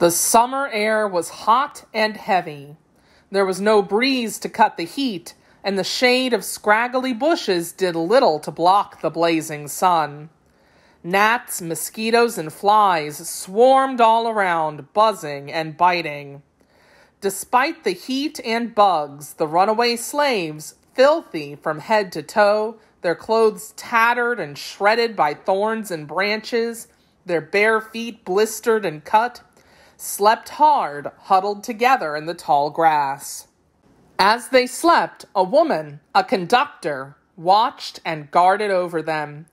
The summer air was hot and heavy. There was no breeze to cut the heat, and the shade of scraggly bushes did little to block the blazing sun. Gnats, mosquitoes, and flies swarmed all around, buzzing and biting. Despite the heat and bugs, the runaway slaves, filthy from head to toe, their clothes tattered and shredded by thorns and branches, their bare feet blistered and cut, slept hard, huddled together in the tall grass. As they slept, a woman, a conductor, watched and guarded over them.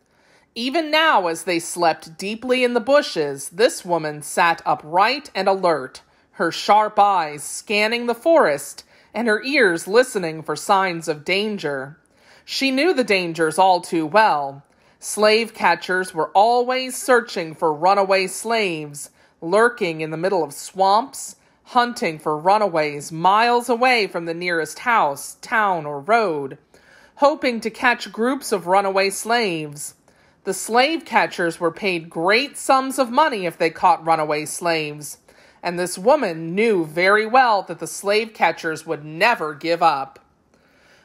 Even now, as they slept deeply in the bushes, this woman sat upright and alert, her sharp eyes scanning the forest and her ears listening for signs of danger. She knew the dangers all too well. Slave catchers were always searching for runaway slaves, lurking in the middle of swamps, hunting for runaways miles away from the nearest house, town, or road, hoping to catch groups of runaway slaves. The slave catchers were paid great sums of money if they caught runaway slaves, and this woman knew very well that the slave catchers would never give up.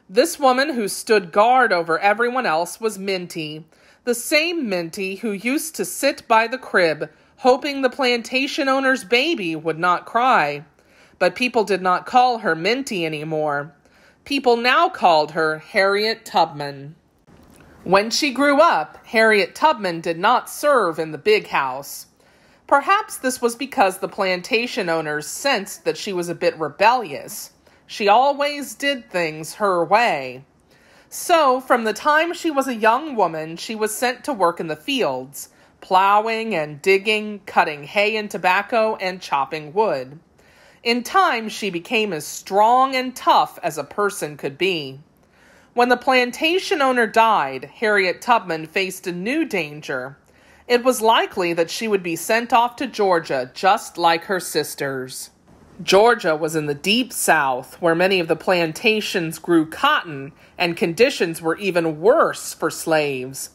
This woman who stood guard over everyone else was Minty, the same Minty who used to sit by the crib hoping the plantation owner's baby would not cry. But people did not call her Minty anymore. People now called her Harriet Tubman. When she grew up, Harriet Tubman did not serve in the big house. Perhaps this was because the plantation owners sensed that she was a bit rebellious. She always did things her way. So, from the time she was a young woman, she was sent to work in the fields, plowing and digging, cutting hay and tobacco, and chopping wood. In time, she became as strong and tough as a person could be. When the plantation owner died, Harriet Tubman faced a new danger. It was likely that she would be sent off to Georgia just like her sisters. Georgia was in the deep south, where many of the plantations grew cotton, and conditions were even worse for slaves.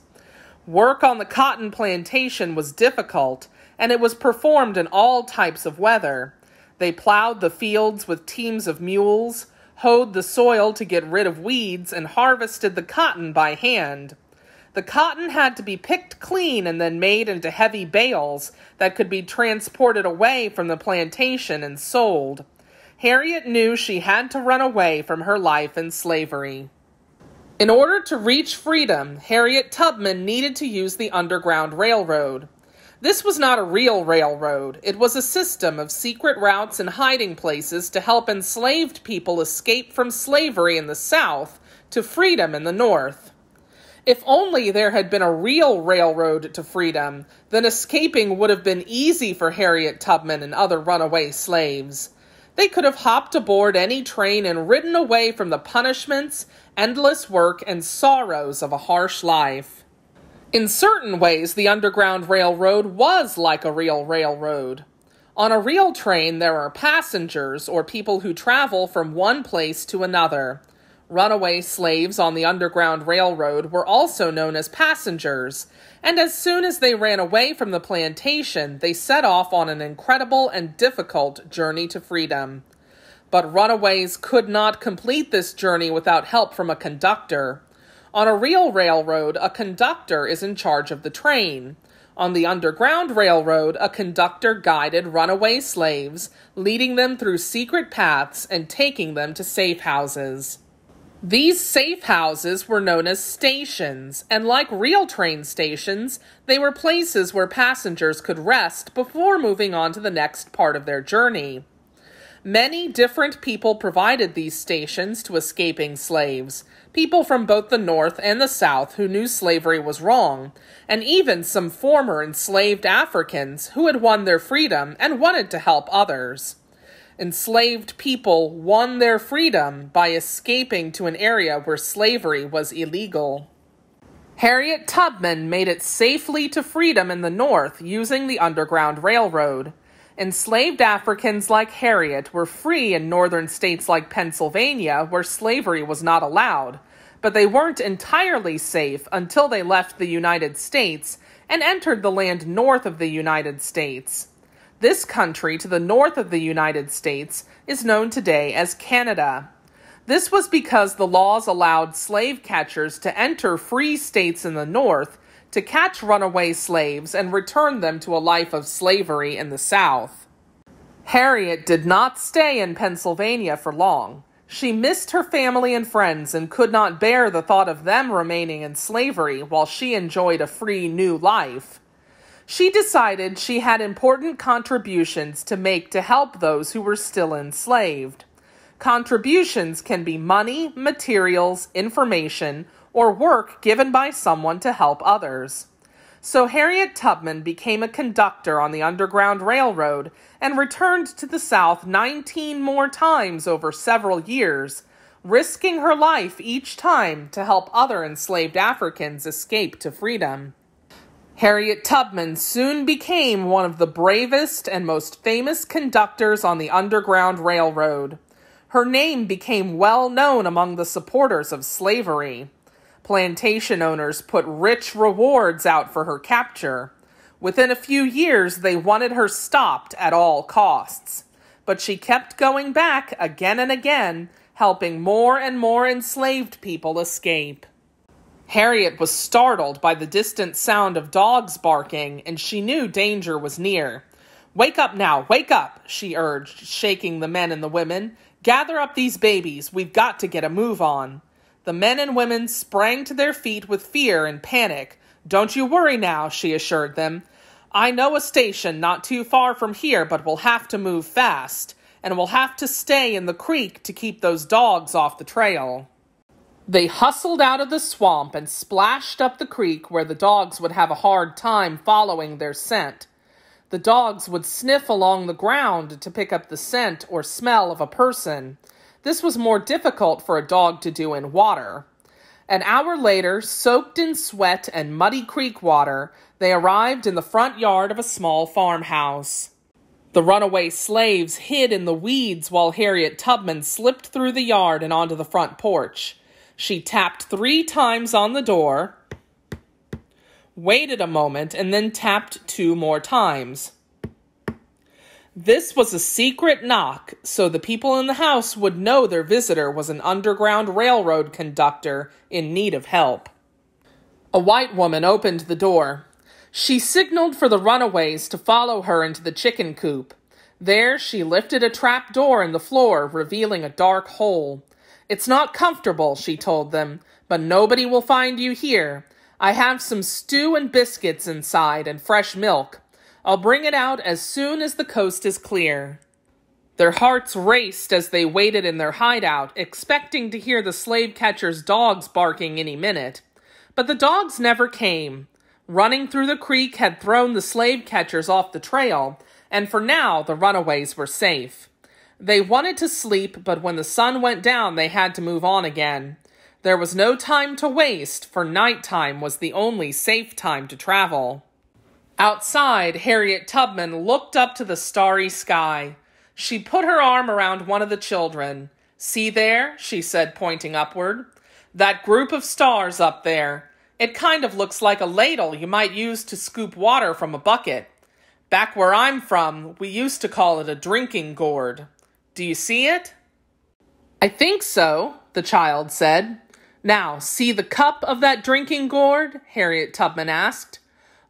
Work on the cotton plantation was difficult, and it was performed in all types of weather. They plowed the fields with teams of mules, hoed the soil to get rid of weeds, and harvested the cotton by hand. The cotton had to be picked clean and then made into heavy bales that could be transported away from the plantation and sold. Harriet knew she had to run away from her life in slavery. In order to reach freedom, Harriet Tubman needed to use the Underground Railroad. This was not a real railroad. It was a system of secret routes and hiding places to help enslaved people escape from slavery in the South to freedom in the North. If only there had been a real railroad to freedom, then escaping would have been easy for Harriet Tubman and other runaway slaves. They could have hopped aboard any train and ridden away from the punishments, endless work, and sorrows of a harsh life. In certain ways, the Underground Railroad was like a real railroad. On a real train, there are passengers or people who travel from one place to another. Runaway slaves on the Underground Railroad were also known as passengers, and as soon as they ran away from the plantation, they set off on an incredible and difficult journey to freedom. But runaways could not complete this journey without help from a conductor. On a real railroad, a conductor is in charge of the train. On the Underground Railroad, a conductor guided runaway slaves, leading them through secret paths and taking them to safe houses. These safe houses were known as stations, and like real train stations, they were places where passengers could rest before moving on to the next part of their journey. Many different people provided these stations to escaping slaves, people from both the North and the South who knew slavery was wrong, and even some former enslaved Africans who had won their freedom and wanted to help others enslaved people won their freedom by escaping to an area where slavery was illegal. Harriet Tubman made it safely to freedom in the North using the Underground Railroad. Enslaved Africans like Harriet were free in northern states like Pennsylvania, where slavery was not allowed, but they weren't entirely safe until they left the United States and entered the land north of the United States. This country to the north of the United States is known today as Canada. This was because the laws allowed slave catchers to enter free states in the North to catch runaway slaves and return them to a life of slavery in the South. Harriet did not stay in Pennsylvania for long. She missed her family and friends and could not bear the thought of them remaining in slavery while she enjoyed a free new life. She decided she had important contributions to make to help those who were still enslaved. Contributions can be money, materials, information, or work given by someone to help others. So Harriet Tubman became a conductor on the Underground Railroad and returned to the South 19 more times over several years, risking her life each time to help other enslaved Africans escape to freedom. Harriet Tubman soon became one of the bravest and most famous conductors on the Underground Railroad. Her name became well known among the supporters of slavery. Plantation owners put rich rewards out for her capture. Within a few years, they wanted her stopped at all costs. But she kept going back again and again, helping more and more enslaved people escape. Harriet was startled by the distant sound of dogs barking, and she knew danger was near. Wake up now, wake up, she urged, shaking the men and the women. Gather up these babies, we've got to get a move on. The men and women sprang to their feet with fear and panic. Don't you worry now, she assured them. I know a station not too far from here, but we'll have to move fast, and we'll have to stay in the creek to keep those dogs off the trail. They hustled out of the swamp and splashed up the creek where the dogs would have a hard time following their scent. The dogs would sniff along the ground to pick up the scent or smell of a person. This was more difficult for a dog to do in water. An hour later, soaked in sweat and muddy creek water, they arrived in the front yard of a small farmhouse. The runaway slaves hid in the weeds while Harriet Tubman slipped through the yard and onto the front porch. She tapped three times on the door, waited a moment, and then tapped two more times. This was a secret knock, so the people in the house would know their visitor was an Underground Railroad conductor in need of help. A white woman opened the door. She signaled for the runaways to follow her into the chicken coop. There, she lifted a trap door in the floor, revealing a dark hole. It's not comfortable, she told them, but nobody will find you here. I have some stew and biscuits inside and fresh milk. I'll bring it out as soon as the coast is clear. Their hearts raced as they waited in their hideout, expecting to hear the slave catcher's dogs barking any minute. But the dogs never came. Running through the creek had thrown the slave catchers off the trail, and for now the runaways were safe. They wanted to sleep, but when the sun went down, they had to move on again. There was no time to waste, for night time was the only safe time to travel. Outside, Harriet Tubman looked up to the starry sky. She put her arm around one of the children. See there, she said, pointing upward. That group of stars up there. It kind of looks like a ladle you might use to scoop water from a bucket. Back where I'm from, we used to call it a drinking gourd. Do you see it? I think so, the child said. Now, see the cup of that drinking gourd? Harriet Tubman asked.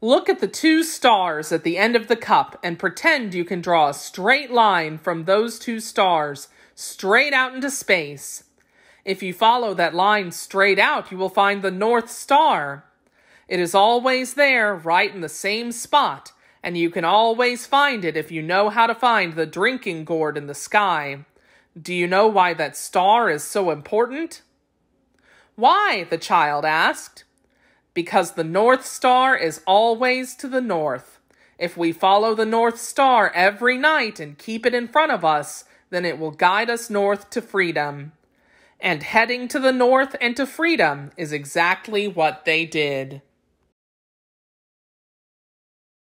Look at the two stars at the end of the cup and pretend you can draw a straight line from those two stars straight out into space. If you follow that line straight out, you will find the North Star. It is always there, right in the same spot, and you can always find it if you know how to find the drinking gourd in the sky. Do you know why that star is so important? Why? the child asked. Because the North Star is always to the north. If we follow the North Star every night and keep it in front of us, then it will guide us north to freedom. And heading to the north and to freedom is exactly what they did.